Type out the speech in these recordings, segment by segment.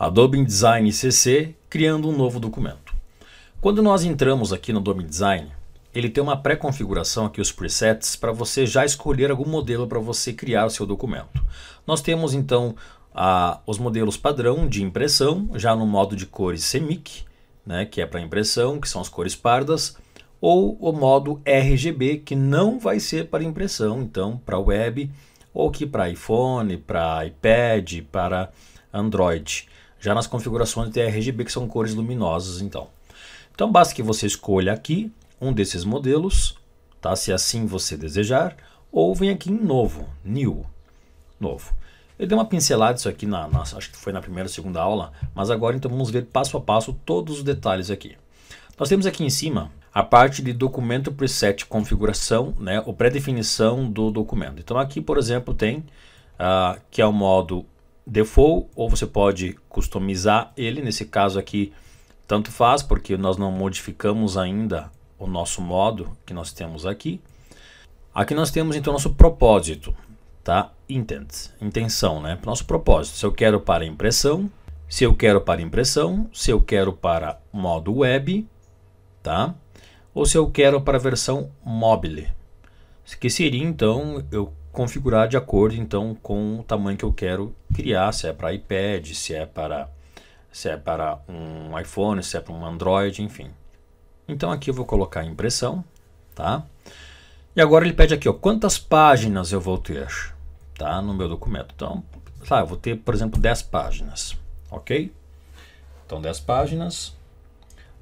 Adobe InDesign CC, criando um novo documento. Quando nós entramos aqui no Adobe InDesign, ele tem uma pré-configuração aqui, os presets, para você já escolher algum modelo para você criar o seu documento. Nós temos então a, os modelos padrão de impressão, já no modo de cores CMYK, né, que é para impressão, que são as cores pardas, ou o modo RGB, que não vai ser para impressão, então para web, ou que para iPhone, para iPad, para Android já nas configurações tem RGB, que são cores luminosas, então. Então basta que você escolha aqui um desses modelos, tá? se assim você desejar, ou vem aqui em novo, new, novo. Eu dei uma pincelada isso aqui, na, acho que foi na primeira ou segunda aula, mas agora então vamos ver passo a passo todos os detalhes aqui. Nós temos aqui em cima a parte de documento preset configuração, né, ou pré-definição do documento. Então aqui, por exemplo, tem uh, que é o modo default ou você pode customizar ele. Nesse caso aqui, tanto faz, porque nós não modificamos ainda o nosso modo que nós temos aqui. Aqui nós temos então nosso propósito, tá? Intent, intenção, né? Nosso propósito. Se eu quero para impressão, se eu quero para impressão, se eu quero para modo web, tá? Ou se eu quero para versão mobile. Que seria então eu configurar de acordo então com o tamanho que eu quero criar, se é para iPad, se é para se é para um iPhone, se é para um Android, enfim. Então aqui eu vou colocar impressão, tá? E agora ele pede aqui, ó, quantas páginas eu vou ter, tá, no meu documento. Então, tá, eu vou ter, por exemplo, 10 páginas, OK? Então 10 páginas.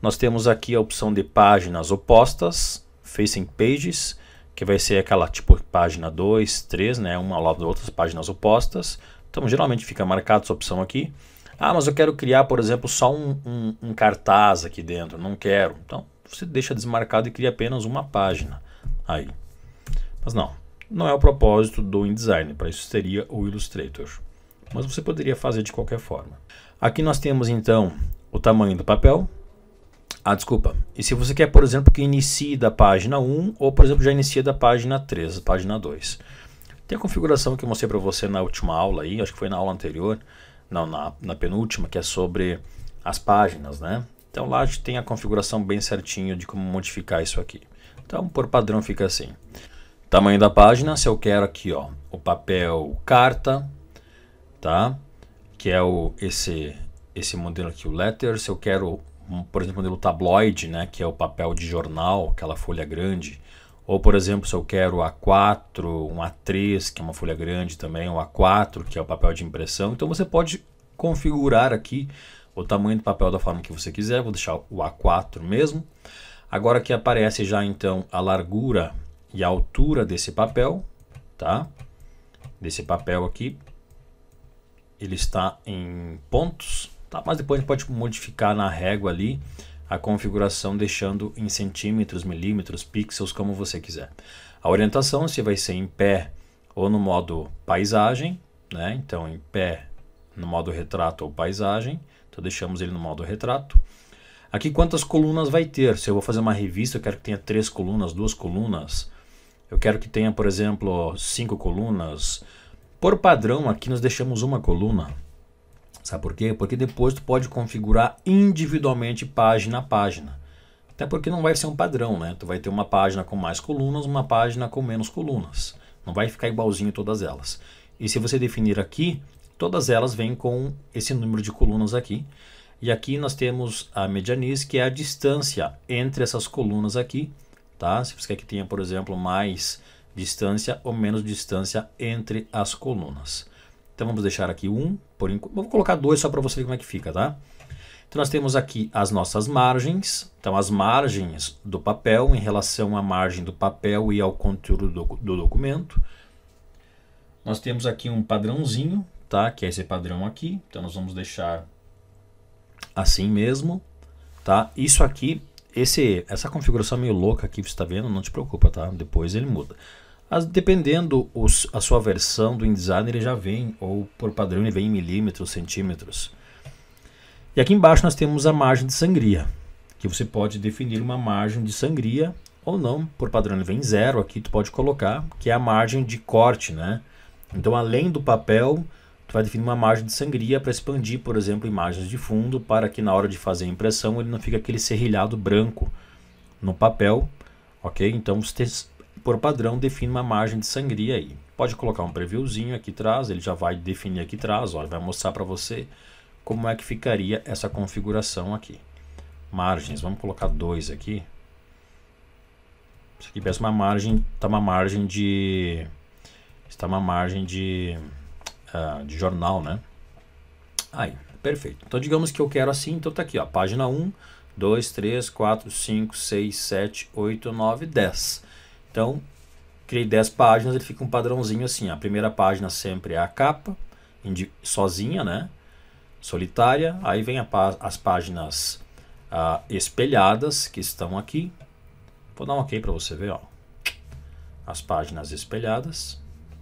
Nós temos aqui a opção de páginas opostas, facing pages que vai ser aquela tipo página 2, 3, né, uma ao lado da outra, páginas opostas. Então, geralmente fica marcada essa opção aqui. Ah, mas eu quero criar, por exemplo, só um, um, um cartaz aqui dentro, não quero. Então, você deixa desmarcado e cria apenas uma página aí. Mas não, não é o propósito do InDesign, para isso seria o Illustrator. Mas você poderia fazer de qualquer forma. Aqui nós temos então o tamanho do papel, ah, desculpa. E se você quer, por exemplo, que inicie da página 1 ou, por exemplo, já inicie da página 3, página 2. Tem a configuração que eu mostrei para você na última aula aí, acho que foi na aula anterior, não, na, na penúltima, que é sobre as páginas, né? Então lá a gente tem a configuração bem certinho de como modificar isso aqui. Então, por padrão fica assim. Tamanho da página, se eu quero aqui, ó, o papel carta, tá? Que é o esse esse modelo aqui, o letter, se eu quero por exemplo, modelo tabloide, né, que é o papel de jornal, aquela folha grande. Ou, por exemplo, se eu quero A4, um A3, que é uma folha grande também, um A4, que é o papel de impressão. Então você pode configurar aqui o tamanho do papel da forma que você quiser. Vou deixar o A4 mesmo. Agora que aparece já então a largura e a altura desse papel, tá? Desse papel aqui, ele está em pontos, Tá? Mas depois a gente pode modificar na régua ali a configuração deixando em centímetros, milímetros, pixels, como você quiser. A orientação se vai ser em pé ou no modo paisagem, né? então em pé no modo retrato ou paisagem, então deixamos ele no modo retrato. Aqui quantas colunas vai ter? Se eu vou fazer uma revista, eu quero que tenha três colunas, duas colunas, eu quero que tenha, por exemplo, cinco colunas. Por padrão, aqui nós deixamos uma coluna, Sabe por quê? Porque depois tu pode configurar individualmente página a página. Até porque não vai ser um padrão, né? Tu vai ter uma página com mais colunas, uma página com menos colunas. Não vai ficar igualzinho todas elas. E se você definir aqui, todas elas vêm com esse número de colunas aqui. E aqui nós temos a medianiz, que é a distância entre essas colunas aqui, tá? Se você quer que tenha, por exemplo, mais distância ou menos distância entre as colunas. Então vamos deixar aqui um, por enquanto. Vou colocar dois só para você ver como é que fica, tá? Então nós temos aqui as nossas margens, então as margens do papel em relação à margem do papel e ao conteúdo do, do documento. Nós temos aqui um padrãozinho, tá? Que é esse padrão aqui, então nós vamos deixar assim mesmo, tá? Isso aqui, esse, essa configuração meio louca aqui que você está vendo, não te preocupa, tá? Depois ele muda. As, dependendo os, a sua versão do InDesign, ele já vem, ou por padrão ele vem em milímetros, centímetros. E aqui embaixo nós temos a margem de sangria, que você pode definir uma margem de sangria ou não, por padrão ele vem em zero, aqui tu pode colocar, que é a margem de corte, né? Então além do papel, tu vai definir uma margem de sangria para expandir, por exemplo, imagens de fundo, para que na hora de fazer a impressão ele não fique aquele serrilhado branco no papel, ok? Então você por padrão, define uma margem de sangria aí. Pode colocar um previewzinho aqui atrás, ele já vai definir aqui atrás, olha, vai mostrar para você como é que ficaria essa configuração aqui. Margens, vamos colocar dois aqui. Isso aqui parece uma margem, tá uma margem de, está uma margem de, uh, de jornal, né? Aí, perfeito. Então digamos que eu quero assim, então tá aqui, ó, página 1, 2, 3, 4, 5, 6, 7, 8, 9, 10. Então, criei 10 páginas, ele fica um padrãozinho assim. A primeira página sempre é a capa, sozinha, né? Solitária. Aí vem pá as páginas ah, espelhadas que estão aqui. Vou dar um ok para você ver, ó. As páginas espelhadas.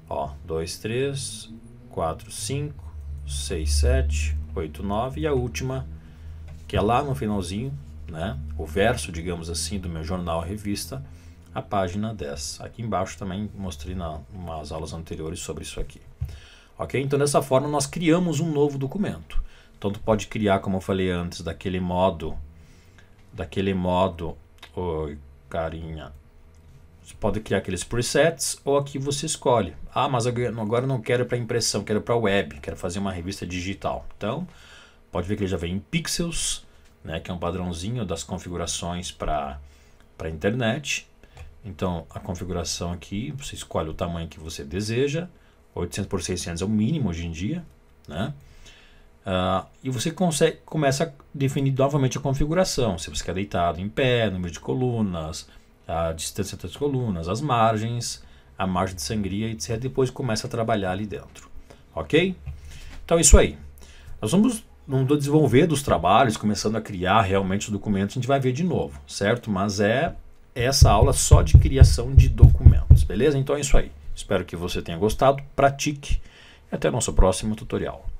Ó, 2, 3, 4, 5, 6, 7, 8, 9 e a última que é lá no finalzinho, né? O verso, digamos assim, do meu jornal revista a página 10. Aqui embaixo também mostrei na, nas aulas anteriores sobre isso aqui. Ok? Então, dessa forma, nós criamos um novo documento. Então, tu pode criar, como eu falei antes, daquele modo, daquele modo, oi, carinha, você pode criar aqueles presets ou aqui você escolhe. Ah, mas agora não quero para impressão, quero para web, quero fazer uma revista digital. Então, pode ver que ele já vem em pixels, né, que é um padrãozinho das configurações para para internet. Então, a configuração aqui, você escolhe o tamanho que você deseja. 800 por 600 é o mínimo hoje em dia, né? Uh, e você consegue, começa a definir novamente a configuração. Se você quer deitado, em pé, número de colunas, a distância entre as colunas, as margens, a margem de sangria, etc. Depois começa a trabalhar ali dentro. Ok? Então é isso aí. Nós vamos no desenvolver dos trabalhos, começando a criar realmente os documentos, a gente vai ver de novo, certo? Mas é essa aula só de criação de documentos, beleza? Então é isso aí. Espero que você tenha gostado, pratique e até nosso próximo tutorial.